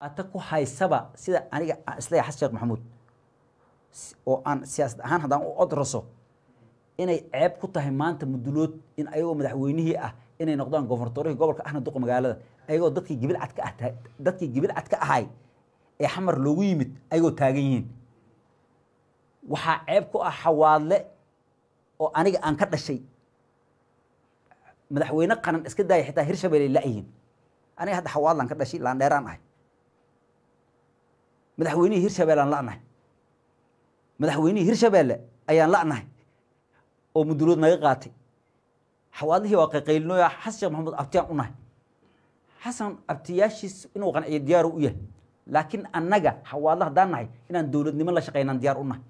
ata ku haysaba sida aniga isleeya xasan sheekh maxamuud oo aan siyaasad ahaan haddaan u od inay ceeb ku tahay maanta mudulood in ayagoo madaxweynihii ah inay noqdaan gofortorihii gobolka ahna duqa magaalada ayagoo dadkii gibilcad ah dadkii gibilcad ahay ee xamar loogu yimid ayagoo taagan yihiin waxaa ceeb ku ah xawaadle oo aniga aan ka dhashay madaxweyne qaran iska daaya xitaa hirshabelle laayihiin aniga hadda xawaadlaan ka dhashay laandheeraan ahay madaxweynihii hirshabelle aan la'nahay madaxweynihii hirshabelle ayaan la'nahay oo mudulood naga qaatay xawaadlihii waa qayqaylinoya xasan sheekh maxamed abtiyaan u nahay xasan abtiyaashiis inuu qanciyo diyaaru u yahay laakiin annaga xawaadla haddaan nahay inaan dowladnimo la shaqaynaan diyaar u nahay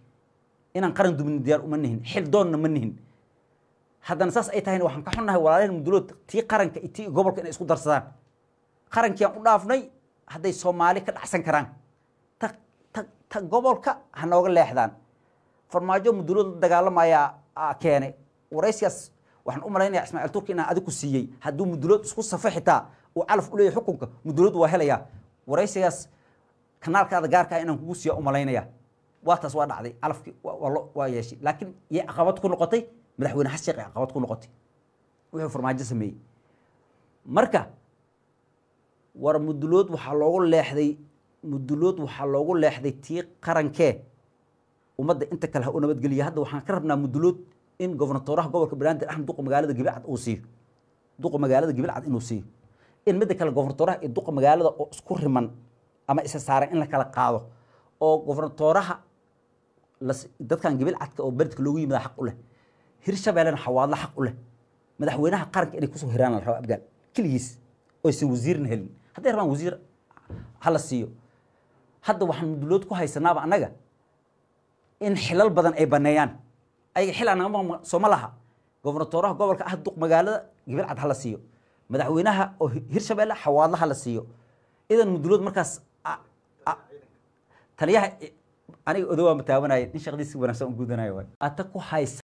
inaan qaran dumni diyaar uma nihin xil doonna ma nihin haddana saas ay tahayna waxaan ka xunnahay walaalaheen mudulood tii qaranka iyo tii gobolka inay isku darsadaan qarankiyaan u dhaafnay hadday soomaali ka dhacsan karaan ta gobolka ha nooga leexdaan farmaajo muduulada dagaalamayaa ah, keenay waraysigaas waxaan u malaynaya ismaaciil turki inaan adiku siiyey hadduu mudulood isku safe xitaa uu calaf u xukunka mudulood waa helaya waraysigaas kanaalkaada gaarka ah inaan kugu siiya umalaynaya waataas waa taas waa dhacday calafkii waa yeeshay laakiin yay caqabad ku noqotay madaxweyne xashiiq ay caqabad ku noqotay wuxuu farmaajo sameeyey marka war mudulood waxaa loogu leexday mudulood waxaa loogu leexday tii qarankee ummadda inta kale ha u nabadgeliya hadda waxaan ka rabnaa mudulood in gobernatoraha gobolka banaadir axmed ah duqa magaalada gibilcad uu siiyo duqa magaalada gibilcad inuu siiyo in midda kale gobernatoraha iyo duqa magaalada oo isku riman ama isa saaran in la kala qaado oo gobernatoraha dadkan gibilcadka oo berdka loogu yimida xaq u leh hirshabeellena xawaadla xaq u leh madaxweynaha qaranka inay kusoo hiraan la rabaa abgaan keligiis oo wasiirna helin hadday rabaan wasiir hala siiyo hadda waxaan mudulood ku haysanaaba annaga in xilal badan ay baneeyaan ayaga xil soo ma laha gobernatooraha gobolka ah duq magaalada gibircad hala siiyo madaxweynaha oo hirshabeelle xawaadla hala siiyo idan mudulood markaas ah, ah, taliyaha eh, aniga odowaa mataabanaya in shaqdiisi wanaagsan u guudanaya ata ku haysa